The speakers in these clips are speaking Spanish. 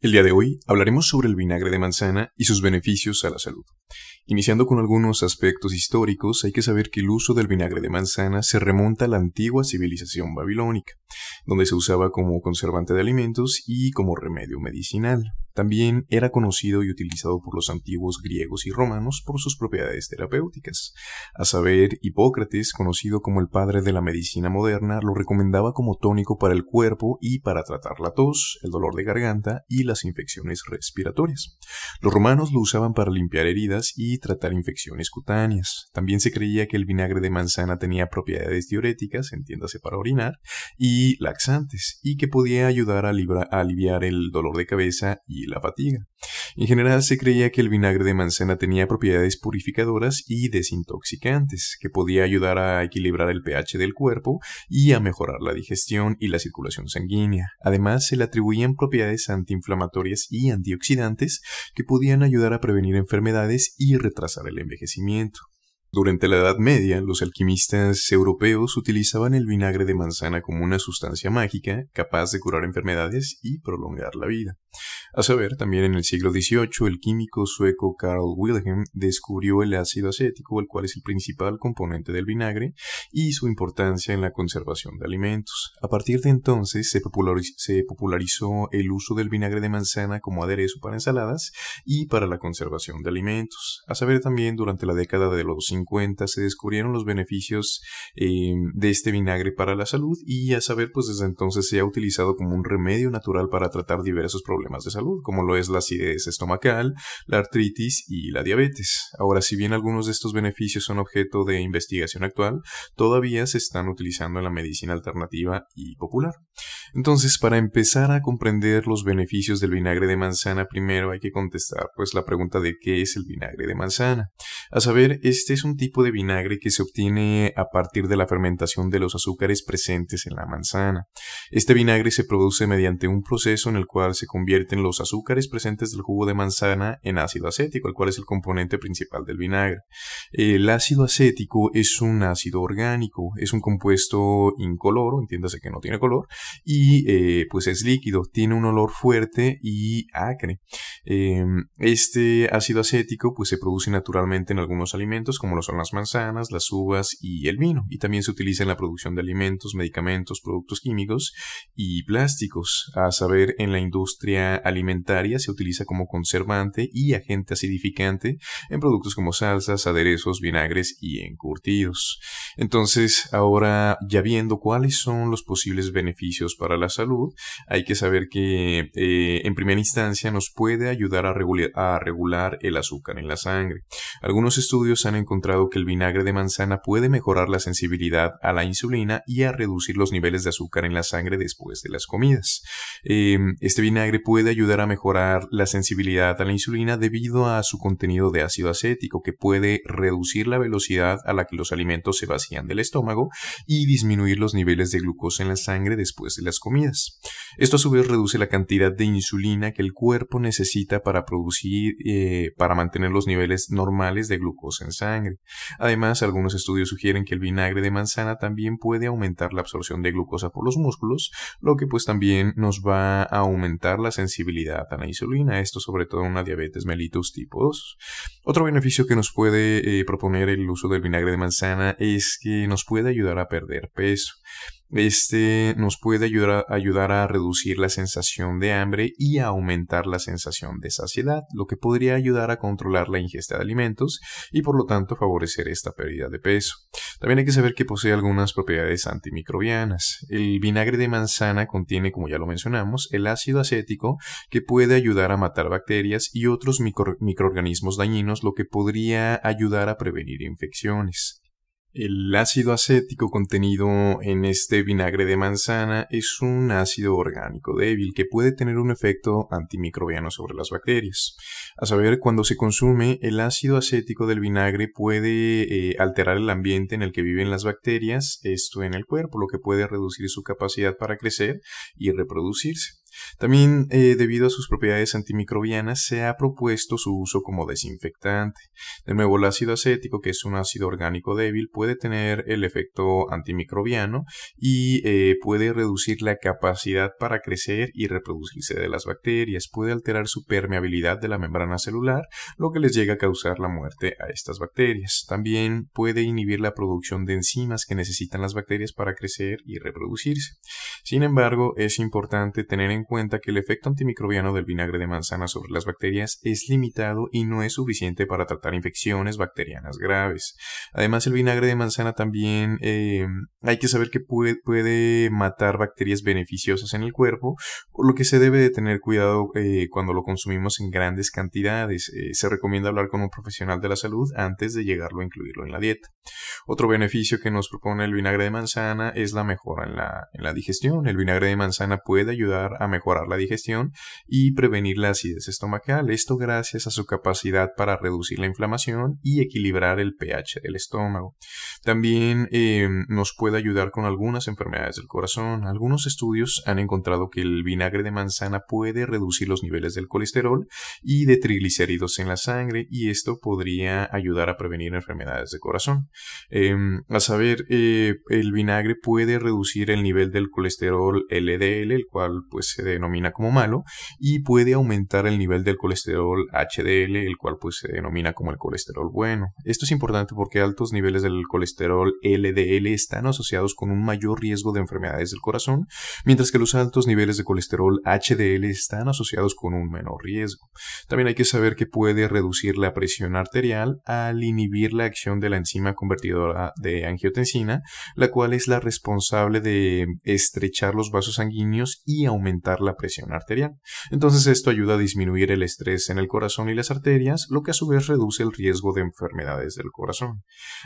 El día de hoy hablaremos sobre el vinagre de manzana y sus beneficios a la salud. Iniciando con algunos aspectos históricos, hay que saber que el uso del vinagre de manzana se remonta a la antigua civilización babilónica, donde se usaba como conservante de alimentos y como remedio medicinal. También era conocido y utilizado por los antiguos griegos y romanos por sus propiedades terapéuticas. A saber, Hipócrates, conocido como el padre de la medicina moderna, lo recomendaba como tónico para el cuerpo y para tratar la tos, el dolor de garganta y las infecciones respiratorias. Los romanos lo usaban para limpiar heridas y tratar infecciones cutáneas. También se creía que el vinagre de manzana tenía propiedades diuréticas, entiéndase para orinar, y laxantes, y que podía ayudar a, aliviar el dolor de cabeza y la fatiga. En general se creía que el vinagre de manzana tenía propiedades purificadoras y desintoxicantes, que podía ayudar a equilibrar el pH del cuerpo y a mejorar la digestión y la circulación sanguínea. Además, se le atribuían propiedades antiinflamatorias y antioxidantes que podían ayudar a prevenir enfermedades y retrasar el envejecimiento. Durante la Edad Media, los alquimistas europeos utilizaban el vinagre de manzana como una sustancia mágica capaz de curar enfermedades y prolongar la vida. A saber, también en el siglo XVIII, el químico sueco Carl Wilhelm descubrió el ácido acético, el cual es el principal componente del vinagre, y su importancia en la conservación de alimentos. A partir de entonces, se popularizó, el uso del vinagre de manzana como aderezo para ensaladas y para la conservación de alimentos. A saber, también durante la década de los cuenta se descubrieron los beneficios eh, de este vinagre para la salud y a saber pues desde entonces se ha utilizado como un remedio natural para tratar diversos problemas de salud como lo es la acidez estomacal, la artritis y la diabetes. Ahora si bien algunos de estos beneficios son objeto de investigación actual, todavía se están utilizando en la medicina alternativa y popular. Entonces para empezar a comprender los beneficios del vinagre de manzana primero hay que contestar pues la pregunta de qué es el vinagre de manzana. A saber, este es un tipo de vinagre que se obtiene a partir de la fermentación de los azúcares presentes en la manzana. Este vinagre se produce mediante un proceso en el cual se convierten los azúcares presentes del jugo de manzana en ácido acético, el cual es el componente principal del vinagre. El ácido acético es un ácido orgánico, es un compuesto incoloro, entiéndase que no tiene color, y eh, pues es líquido, tiene un olor fuerte y acre. Em, este ácido acético pues se produce naturalmente en algunos alimentos como son las manzanas, las uvas y el vino, y también se utiliza en la producción de alimentos, medicamentos, productos químicos y plásticos. A saber, en la industria alimentaria se utiliza como conservante y agente acidificante en productos como salsas, aderezos, vinagres y encurtidos. Entonces, ahora ya viendo cuáles son los posibles beneficios para la salud, hay que saber que eh, en primera instancia nos puede ayudar a regular el azúcar en la sangre. Algunos estudios han encontrado que el vinagre de manzana puede mejorar la sensibilidad a la insulina y a reducir los niveles de azúcar en la sangre después de las comidas. Em, este vinagre puede ayudar a mejorar la sensibilidad a la insulina debido a su contenido de ácido acético, que puede reducir la velocidad a la que los alimentos se vacían del estómago y disminuir los niveles de glucosa en la sangre después de las comidas. Esto a su vez reduce la cantidad de insulina que el cuerpo necesita para producir, eh, para mantener los niveles normales de glucosa en sangre. Además, algunos estudios sugieren que el vinagre de manzana también puede aumentar la absorción de glucosa por los músculos, lo que pues también nos va a aumentar la sensibilidad a la insulina, esto sobre todo en una diabetes mellitus tipo 2. Otro beneficio que nos puede eh, proponer el uso del vinagre de manzana es que nos puede ayudar a perder peso. Este nos puede ayudar, a reducir la sensación de hambre y a aumentar la sensación de saciedad, lo que podría ayudar a controlar la ingesta de alimentos y por lo tanto favorecer esta pérdida de peso. También hay que saber que posee algunas propiedades antimicrobianas. El vinagre de manzana contiene, como ya lo mencionamos, el ácido acético que puede ayudar a matar bacterias y otros microorganismos dañinos, lo que podría ayudar a prevenir infecciones. El ácido acético contenido en este vinagre de manzana es un ácido orgánico débil que puede tener un efecto antimicrobiano sobre las bacterias. A saber, cuando se consume, el ácido acético del vinagre puede eh, alterar el ambiente en el que viven las bacterias, esto en el cuerpo, lo que puede reducir su capacidad para crecer y reproducirse. También, eh, debido a sus propiedades antimicrobianas, se ha propuesto su uso como desinfectante. De nuevo, el ácido acético, que es un ácido orgánico débil, puede tener el efecto antimicrobiano y eh, puede reducir la capacidad para crecer y reproducirse de las bacterias, puede alterar su permeabilidad de la membrana celular, lo que les llega a causar la muerte a estas bacterias. También puede inhibir la producción de enzimas que necesitan las bacterias para crecer y reproducirse. Sin embargo, es importante tener en cuenta que el efecto antimicrobiano del vinagre de manzana sobre las bacterias es limitado y no es suficiente para tratar infecciones bacterianas graves. Además, el vinagre de manzana también eh, hay que saber que puede, puede, matar bacterias beneficiosas en el cuerpo, por lo que se debe de tener cuidado eh, cuando lo consumimos en grandes cantidades. Eh, se recomienda hablar con un profesional de la salud antes de llegarlo a incluirlo en la dieta. Otro beneficio que nos propone el vinagre de manzana es la mejora en la, en la digestión. El vinagre de manzana puede ayudar a mejorar mejorar la digestión y prevenir la acidez estomacal, esto gracias a su capacidad para reducir la inflamación y equilibrar el pH del estómago. También em, nos puede ayudar con algunas enfermedades del corazón. Algunos estudios han encontrado que el vinagre de manzana puede reducir los niveles del colesterol y de triglicéridos en la sangre y esto podría ayudar a prevenir enfermedades de corazón. Em, a saber, eh, el vinagre puede reducir el nivel del colesterol LDL, el cual pues se denomina como malo, y puede aumentar el nivel del colesterol HDL, el cual pues se denomina como el colesterol bueno. Esto es importante porque altos niveles del colesterol LDL están asociados con un mayor riesgo de enfermedades del corazón, mientras que los altos niveles de colesterol HDL están asociados con un menor riesgo. También hay que saber que puede reducir la presión arterial al inhibir la acción de la enzima convertidora de angiotensina, la cual es la responsable de estrechar los vasos sanguíneos y aumentar la presión arterial. Entonces esto ayuda a disminuir el estrés en el corazón y las arterias, lo que a su vez reduce el riesgo de enfermedades del corazón.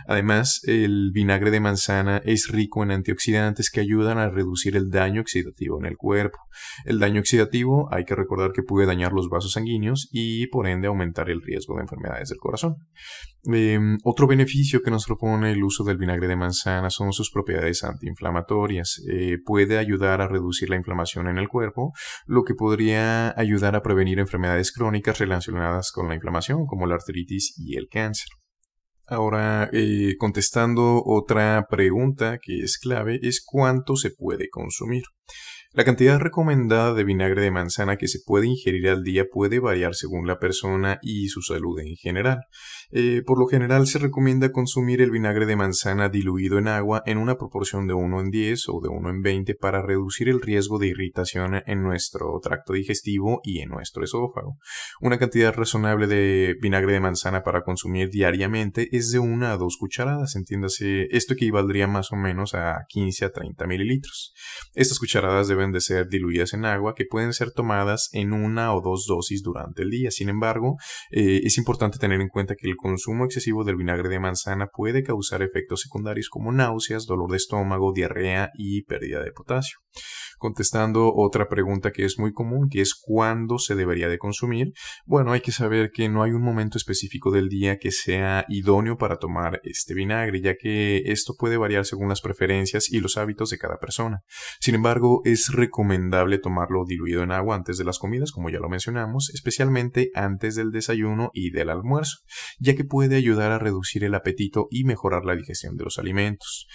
Además, el vinagre de manzana es rico en antioxidantes que ayudan a reducir el daño oxidativo en el cuerpo. El daño oxidativo hay que recordar que puede dañar los vasos sanguíneos y por ende aumentar el riesgo de enfermedades del corazón. Em, otro beneficio que nos propone el uso del vinagre de manzana son sus propiedades antiinflamatorias. Eh, puede ayudar a reducir la inflamación en el cuerpo, lo que podría ayudar a prevenir enfermedades crónicas relacionadas con la inflamación, como la artritis y el cáncer. Ahora, eh, contestando otra pregunta que es clave, es cuánto se puede consumir. La cantidad recomendada de vinagre de manzana que se puede ingerir al día puede variar según la persona y su salud en general. Eh, por lo general se recomienda consumir el vinagre de manzana diluido en agua en una proporción de 1 en 10 o de 1 en 20 para reducir el riesgo de irritación en nuestro tracto digestivo y en nuestro esófago. Una cantidad razonable de vinagre de manzana para consumir diariamente es de 1 a 2 cucharadas, entiéndase, esto equivaldría más o menos a 15 a 30 mililitros. Estas cucharadas deben de ser diluidas en agua que pueden ser tomadas en una o dos dosis durante el día. Sin embargo, eh, es importante tener en cuenta que el consumo excesivo del vinagre de manzana puede causar efectos secundarios como náuseas, dolor de estómago, diarrea y pérdida de potasio contestando otra pregunta que es muy común, que es ¿cuándo se debería de consumir? Bueno, hay que saber que no hay un momento específico del día que sea idóneo para tomar este vinagre, ya que esto puede variar según las preferencias y los hábitos de cada persona. Sin embargo, es recomendable tomarlo diluido en agua antes de las comidas, como ya lo mencionamos, especialmente antes del desayuno y del almuerzo, ya que puede ayudar a reducir el apetito y mejorar la digestión de los alimentos.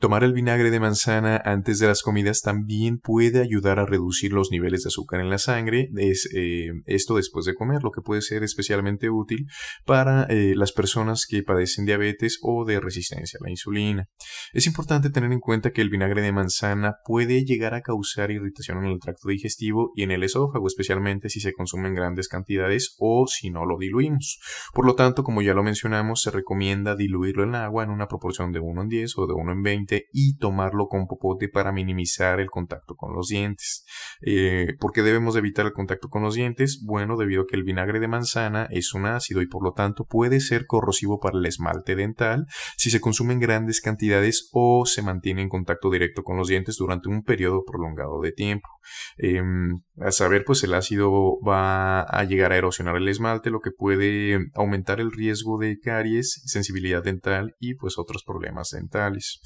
Tomar el vinagre de manzana antes de las comidas también puede ayudar a reducir los niveles de azúcar en la sangre. Eh, esto después de comer, lo que puede ser especialmente útil para eh, las personas que padecen diabetes o de resistencia a la insulina. Es importante tener en cuenta que el vinagre de manzana puede llegar a causar irritación en el tracto digestivo y en el esófago, especialmente si se consume en grandes cantidades o si no lo diluimos. Por lo tanto, como ya lo mencionamos, se recomienda diluirlo en agua en una proporción de 1 en 10 o de 1 en 20 y tomarlo con popote para minimizar el contacto con los dientes. Eh, ¿Por qué debemos evitar el contacto con los dientes? Bueno, debido a que el vinagre de manzana es un ácido y por lo tanto puede ser corrosivo para el esmalte dental si se consume en grandes cantidades o se mantiene en contacto directo con los dientes durante un periodo prolongado de tiempo. Em, a saber, pues el ácido va a llegar a erosionar el esmalte, lo que puede aumentar el riesgo de caries, sensibilidad dental y pues otros problemas dentales.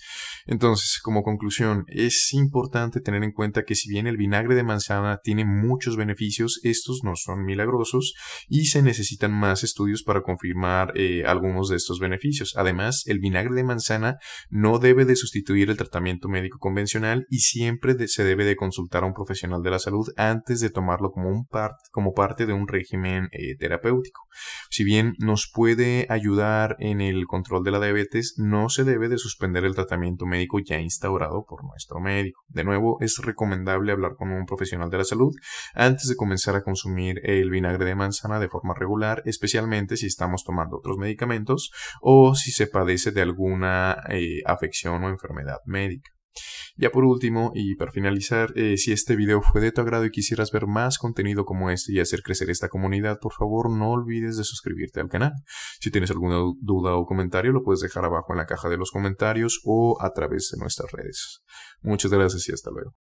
Entonces, como conclusión, es importante tener en cuenta que si bien el vinagre de manzana tiene muchos beneficios, estos no son milagrosos y se necesitan más estudios para confirmar eh, algunos de estos beneficios. Además, el vinagre de manzana no debe de sustituir el tratamiento médico convencional y siempre se debe de consultar a un profesional de la salud antes de tomarlo como, un como parte de un régimen eh, terapéutico. Si bien nos puede ayudar en el control de la diabetes, no se debe de suspender el tratamiento médico ya instaurado por nuestro médico. De nuevo, es recomendable hablar con un profesional de la salud antes de comenzar a consumir el vinagre de manzana de forma regular, especialmente si estamos tomando otros medicamentos o si se padece de alguna eh, afección o enfermedad médica. Ya por último, y para finalizar, eh, si este video fue de tu agrado y quisieras ver más contenido como este y hacer crecer esta comunidad, por favor no olvides de suscribirte al canal. Si tienes alguna duda o comentario, lo puedes dejar abajo en la caja de los comentarios o a través de nuestras redes. Muchas gracias y hasta luego.